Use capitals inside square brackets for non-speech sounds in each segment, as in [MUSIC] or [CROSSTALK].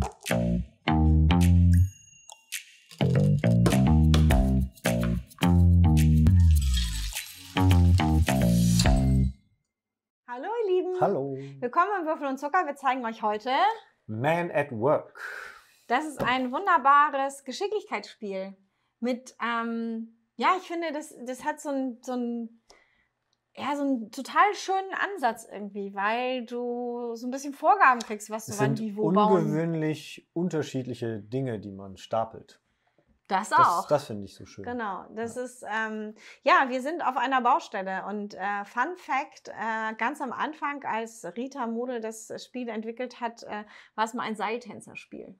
Hallo ihr Lieben. Hallo. Willkommen im Würfel und Zucker. Wir zeigen euch heute Man at Work. Das ist ein wunderbares Geschicklichkeitsspiel mit, ähm, ja, ich finde, das, das hat so ein, so ein ja, so einen total schönen Ansatz irgendwie, weil du so ein bisschen Vorgaben kriegst, was du wann wie wo bauen. Ungewöhnlich unterschiedliche Dinge, die man stapelt. Das auch. Das, das finde ich so schön. Genau. Das ja. ist, ähm, ja, wir sind auf einer Baustelle. Und äh, Fun Fact: äh, ganz am Anfang, als Rita Model das Spiel entwickelt hat, äh, war es mal ein Seiltänzerspiel.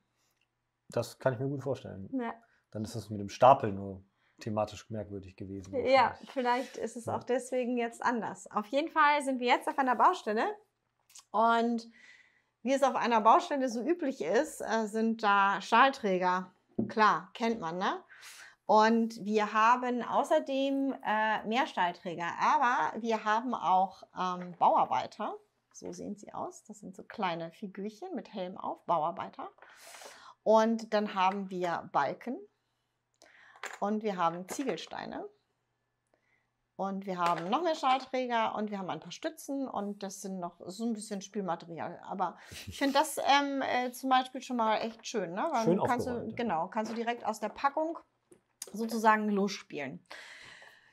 Das kann ich mir gut vorstellen. Ja. Dann ist das mit dem Stapel nur thematisch merkwürdig gewesen. Ja, vielleicht ist es ja. auch deswegen jetzt anders. Auf jeden Fall sind wir jetzt auf einer Baustelle und wie es auf einer Baustelle so üblich ist, äh, sind da Stahlträger. Klar, kennt man, ne? Und wir haben außerdem äh, mehr Stahlträger, aber wir haben auch ähm, Bauarbeiter. So sehen sie aus. Das sind so kleine Figürchen mit Helm auf, Bauarbeiter. Und dann haben wir Balken, und wir haben Ziegelsteine. Und wir haben noch mehr Stahlträger und wir haben ein paar Stützen und das sind noch so ein bisschen Spielmaterial. Aber ich finde das ähm, äh, zum Beispiel schon mal echt schön, ne? schön kannst du, genau, kannst du direkt aus der Packung sozusagen losspielen.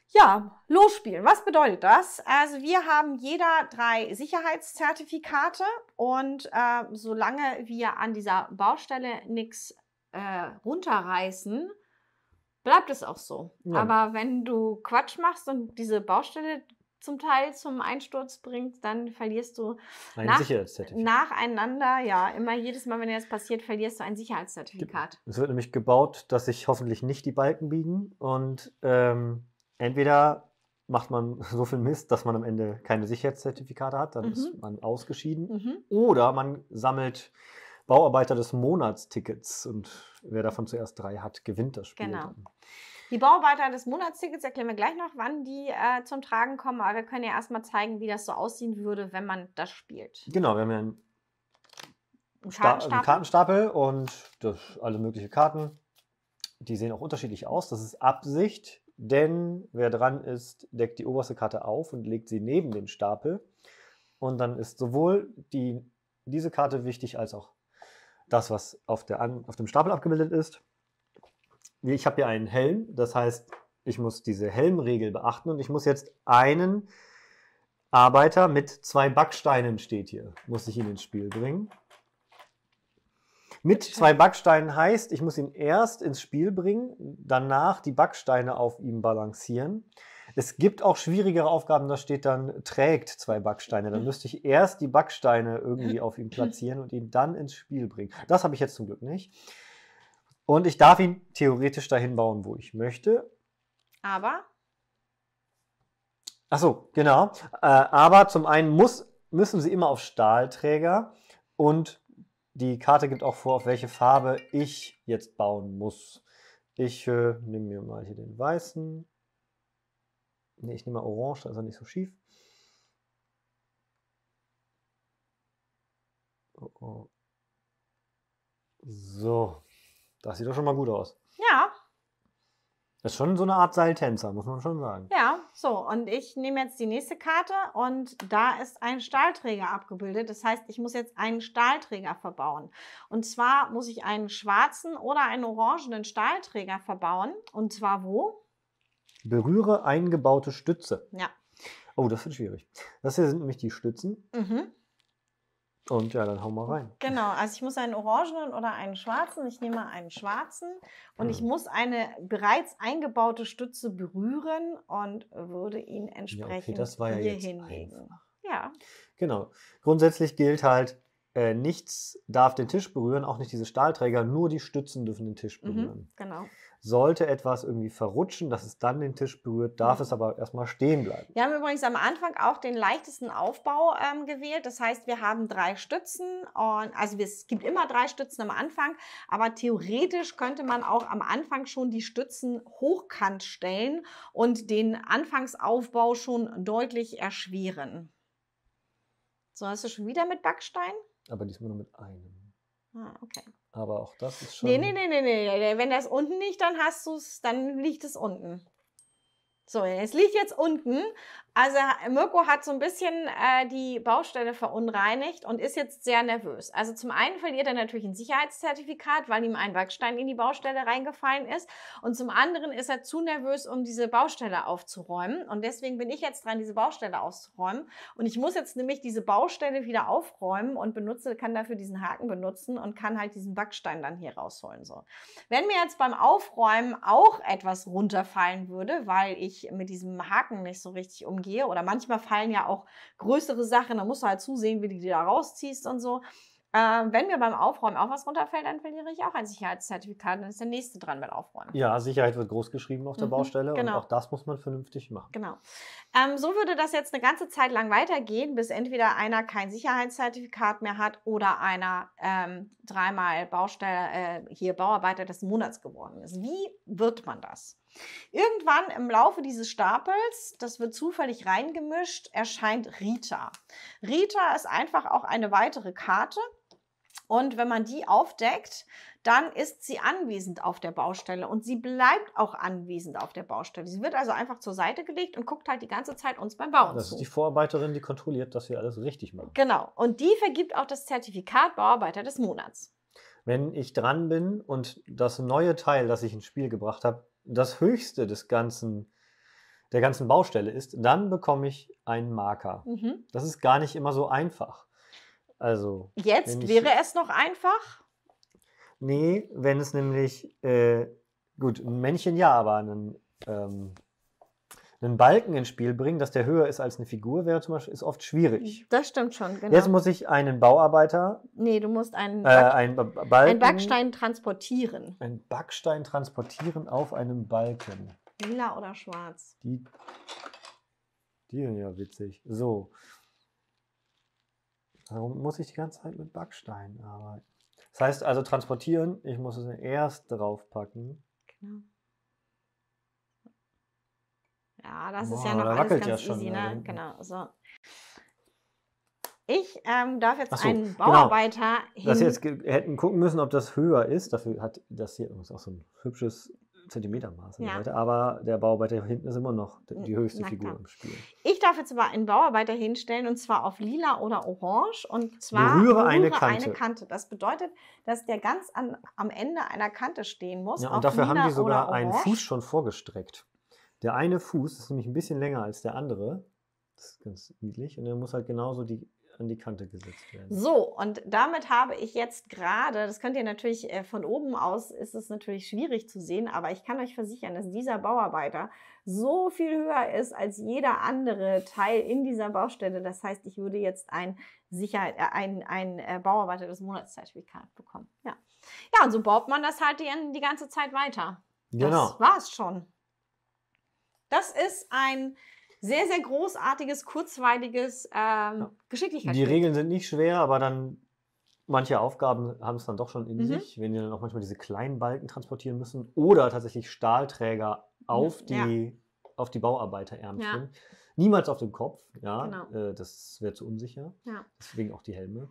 Ja, losspielen. Was bedeutet das? Also wir haben jeder drei Sicherheitszertifikate und äh, solange wir an dieser Baustelle nichts äh, runterreißen, bleibt es auch so. Ja. Aber wenn du Quatsch machst und diese Baustelle zum Teil zum Einsturz bringt, dann verlierst du ein nach, nacheinander, ja, immer jedes Mal, wenn dir das passiert, verlierst du ein Sicherheitszertifikat. Es wird nämlich gebaut, dass sich hoffentlich nicht die Balken biegen und ähm, entweder macht man [LAUGHS] so viel Mist, dass man am Ende keine Sicherheitszertifikate hat, dann mhm. ist man ausgeschieden, mhm. oder man sammelt Bauarbeiter des Monatstickets und wer davon zuerst drei hat, gewinnt das Spiel. Genau. Dann. Die Bauarbeiter des Monatstickets erklären wir gleich noch, wann die äh, zum Tragen kommen, aber wir können ja erstmal zeigen, wie das so aussehen würde, wenn man das spielt. Genau, wir haben ja einen, einen, Kartenstapel. einen Kartenstapel. und das, alle möglichen Karten. Die sehen auch unterschiedlich aus. Das ist Absicht, denn wer dran ist, deckt die oberste Karte auf und legt sie neben den Stapel. Und dann ist sowohl die, diese Karte wichtig als auch das, was auf, der, auf dem Stapel abgebildet ist. Ich habe hier einen Helm, das heißt, ich muss diese Helmregel beachten und ich muss jetzt einen Arbeiter mit zwei Backsteinen, steht hier, muss ich ihn ins Spiel bringen. Mit zwei Backsteinen heißt, ich muss ihn erst ins Spiel bringen, danach die Backsteine auf ihm balancieren. Es gibt auch schwierigere Aufgaben, da steht dann, trägt zwei Backsteine. Dann mhm. müsste ich erst die Backsteine irgendwie mhm. auf ihn platzieren und ihn dann ins Spiel bringen. Das habe ich jetzt zum Glück nicht. Und ich darf ihn theoretisch dahin bauen, wo ich möchte. Aber? Ach so, genau. Äh, aber zum einen muss, müssen sie immer auf Stahlträger und die Karte gibt auch vor, auf welche Farbe ich jetzt bauen muss. Ich äh, nehme mir mal hier den weißen. Ne, ich nehme mal orange, da ist er nicht so schief. Oh, oh. So, das sieht doch schon mal gut aus. Ja. Das ist schon so eine Art Seiltänzer, muss man schon sagen. Ja, so. Und ich nehme jetzt die nächste Karte und da ist ein Stahlträger abgebildet. Das heißt, ich muss jetzt einen Stahlträger verbauen. Und zwar muss ich einen schwarzen oder einen orangenen Stahlträger verbauen. Und zwar wo? Berühre eingebaute Stütze. Ja. Oh, das wird schwierig. Das hier sind nämlich die Stützen. Mhm. Und ja, dann hauen wir rein. Genau, also ich muss einen orangenen oder einen schwarzen. Ich nehme einen schwarzen und mhm. ich hm. muss eine bereits eingebaute Stütze berühren und würde ihn entsprechend ja, okay, das hier ja hinlegen. Einfach. Ja. Genau. Grundsätzlich gilt halt, äh, nichts darf den Tisch berühren, auch nicht diese Stahlträger, nur die Stützen dürfen den Tisch mhm, berühren. Mhm, genau. Sollte etwas irgendwie verrutschen, dass es dann den Tisch berührt, darf es aber erstmal stehen bleiben. Wir haben übrigens am Anfang auch den leichtesten Aufbau ähm, gewählt. Das heißt, wir haben drei Stützen. Und, also es gibt immer drei Stützen am Anfang, aber theoretisch könnte man auch am Anfang schon die Stützen hochkant stellen und den Anfangsaufbau schon deutlich erschweren. So, hast du schon wieder mit Backstein? Aber diesmal nur mit einem. Ah, okay. Aber auch das ist schon. Nee, nee, nee, nee, nee. Wenn das unten liegt, dann hast du es, dann liegt es unten. So, es liegt jetzt unten. Also Mirko hat so ein bisschen äh, die Baustelle verunreinigt und ist jetzt sehr nervös. Also zum einen verliert er natürlich ein Sicherheitszertifikat, weil ihm ein Backstein in die Baustelle reingefallen ist. Und zum anderen ist er zu nervös, um diese Baustelle aufzuräumen. Und deswegen bin ich jetzt dran, diese Baustelle auszuräumen. Und ich muss jetzt nämlich diese Baustelle wieder aufräumen und benutze, kann dafür diesen Haken benutzen und kann halt diesen Backstein dann hier rausholen. So. Wenn mir jetzt beim Aufräumen auch etwas runterfallen würde, weil ich ich mit diesem Haken nicht so richtig umgehe. Oder manchmal fallen ja auch größere Sachen, da musst du halt zusehen, wie du die da rausziehst und so. Ähm, wenn mir beim Aufräumen auch was runterfällt, dann verliere ich auch ein Sicherheitszertifikat. Dann ist der nächste dran mit Aufräumen. Ja, Sicherheit wird groß geschrieben auf der mhm, Baustelle genau. und auch das muss man vernünftig machen. Genau. Ähm, so würde das jetzt eine ganze Zeit lang weitergehen, bis entweder einer kein Sicherheitszertifikat mehr hat oder einer ähm, dreimal Baustelle äh, hier Bauarbeiter des Monats geworden ist. Wie wird man das? Irgendwann im Laufe dieses Stapels, das wird zufällig reingemischt, erscheint Rita. Rita ist einfach auch eine weitere Karte. Und wenn man die aufdeckt, dann ist sie anwesend auf der Baustelle und sie bleibt auch anwesend auf der Baustelle. Sie wird also einfach zur Seite gelegt und guckt halt die ganze Zeit uns beim Bauen das zu. Das ist die Vorarbeiterin, die kontrolliert, dass wir alles richtig machen. Genau. Und die vergibt auch das Zertifikat Bauarbeiter des Monats. Wenn ich dran bin und das neue Teil, das ich ins Spiel gebracht habe, das Höchste des ganzen, der ganzen Baustelle ist, dann bekomme ich einen Marker. Mhm. Das ist gar nicht immer so einfach. Also. Jetzt ich, wäre es noch einfach? Nee, wenn es nämlich, äh, gut, ein Männchen ja, aber ein ähm, einen Balken ins Spiel bringen, dass der höher ist als eine Figur, wäre zum Beispiel ist oft schwierig. Das stimmt schon, genau. Jetzt muss ich einen Bauarbeiter. Nee, du musst einen, äh, einen, Balken, einen Backstein transportieren. Ein Backstein transportieren auf einem Balken. Lila oder schwarz? Die, die sind ja witzig. So. Warum muss ich die ganze Zeit mit Backstein arbeiten? Das heißt also transportieren, ich muss es erst draufpacken. Genau. Ja, das Boah, ist ja noch alles ganz ja easy, ne? Genau, so. Ich ähm, darf jetzt so, einen genau. Bauarbeiter genau. Dass jetzt hätten gucken müssen, ob das höher ist. Dafür hat das hier übrigens auch so ein hübsches Zentimetermaß. Ja. Aber der Bauarbeiter hinten ist immer noch die höchste Na, Figur klar. im Spiel. Ich darf jetzt aber einen Bauarbeiter hinstellen und zwar auf lila oder orange. Und zwar berühre, berühre eine, Kante. eine, Kante. Das bedeutet, dass der ganz an, am Ende einer Kante stehen muss. Ja, und dafür haben die sogar einen Fuß schon vorgestreckt. Der eine Fuß ist nämlich ein bisschen länger als der andere. Das ist ganz niedlich. Und er muss halt genauso die, an die Kante gesetzt werden. So, und damit habe ich jetzt gerade, das könnt ihr natürlich äh, von oben aus, ist es natürlich schwierig zu sehen, aber ich kann euch versichern, dass dieser Bauarbeiter so viel höher ist als jeder andere Teil in dieser Baustelle. Das heißt, ich würde jetzt ein Sicherheit, äh, ein, ein äh, Bauarbeiter des Monatszertifikat bekommen. Ja. ja, und so baut man das halt die, die ganze Zeit weiter. Genau. Das war es schon. Das ist ein sehr, sehr großartiges, kurzweiliges ähm, ja. Geschicklichkeitsspiel. Die Regeln sind nicht schwer, aber dann manche Aufgaben haben es dann doch schon in mhm. sich, wenn ihr dann auch manchmal diese kleinen Balken transportieren müssen oder tatsächlich Stahlträger auf mhm. ja. die, auf die Bauarbeiterärmchen. Ja. Niemals auf dem Kopf, ja. Genau. Äh, das wäre zu unsicher. Deswegen auch die Helme.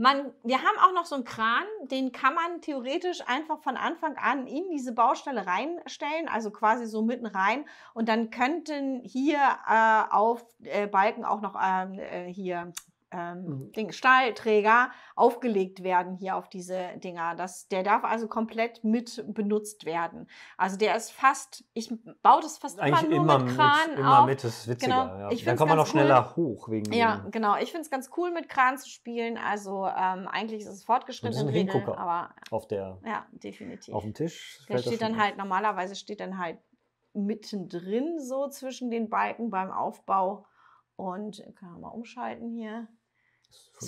Man, wir haben auch noch so einen Kran, den kann man theoretisch einfach von Anfang an in diese Baustelle reinstellen, also quasi so mitten rein. Und dann könnten hier äh, auf äh, Balken auch noch ähm, äh, hier ähm, mhm. Stahlträger aufgelegt werden hier auf diese Dinger. Das, der darf also komplett mit benutzt werden. Also der ist fast, ich baue das fast Eigentlich immer, nur mit Kran mit, immer auf. mit, ist witziger. Genau. Ja. Ich Dann kommt man noch cool. schneller hoch wegen Ja, dem. genau. Ich finde es ganz cool, mit Kran zu spielen. Also ähm, eigentlich ist es fortgeschritten in Regeln, aber auf der ja definitiv auf dem Tisch. Der steht dann halt normalerweise steht dann halt mittendrin so zwischen den Balken beim Aufbau und kann man mal umschalten hier.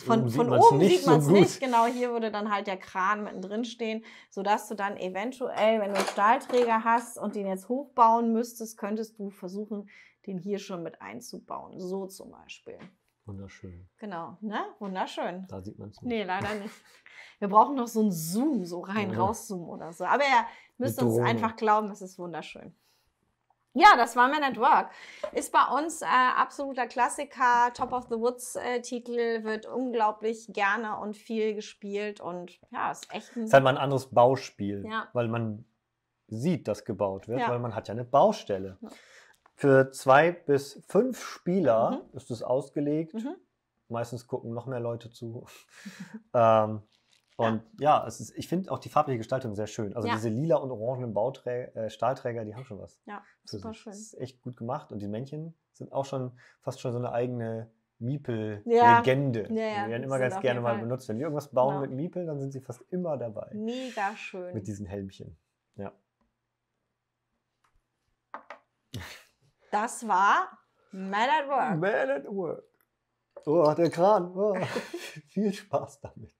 Von, von, von oben sieht man es so nicht. Genau, hier würde dann halt der Kran mittendrin stehen, sodass du dann eventuell, wenn du einen Stahlträger hast und den jetzt hochbauen müsstest, könntest du versuchen, den hier schon mit einzubauen. So zum Beispiel. Wunderschön. Genau, ne? Wunderschön. Da sieht man es nicht. Nee, leider nicht. Wir brauchen noch so einen Zoom, so rein, ja. rauszoomen oder so. Aber ja, müsst uns einfach glauben, es ist wunderschön. Ja, das war Man at Work. Ist bei uns äh, absoluter Klassiker. Top of the Woods äh, Titel wird unglaublich gerne und viel gespielt und ja, ist echt ein. Ist halt mal ein anderes Bauspiel, ja. weil man sieht, dass gebaut wird, ja. weil man hat ja eine Baustelle. Ja. Für zwei bis fünf Spieler mhm. ist es ausgelegt. Mhm. Meistens gucken noch mehr Leute zu. [LAUGHS] ähm, und ja, ja ist, ich finde auch die farbliche Gestaltung sehr schön. Also ja. diese lila und orangenen Bauträ äh, Stahlträger, die haben schon was. Ja, super schön. Das ist echt gut gemacht. Und die Männchen sind auch schon fast schon so eine eigene Miepel-Legende. Ja. Ja, die werden immer ganz gerne mal benutzt. Wenn die irgendwas bauen genau. mit Miepel, dann sind sie fast immer dabei. Mega schön. Mit diesen Helmchen. Ja. Das war Man at Work. Man at Work. Oh, der Kran. Oh. [LAUGHS] Viel Spaß damit.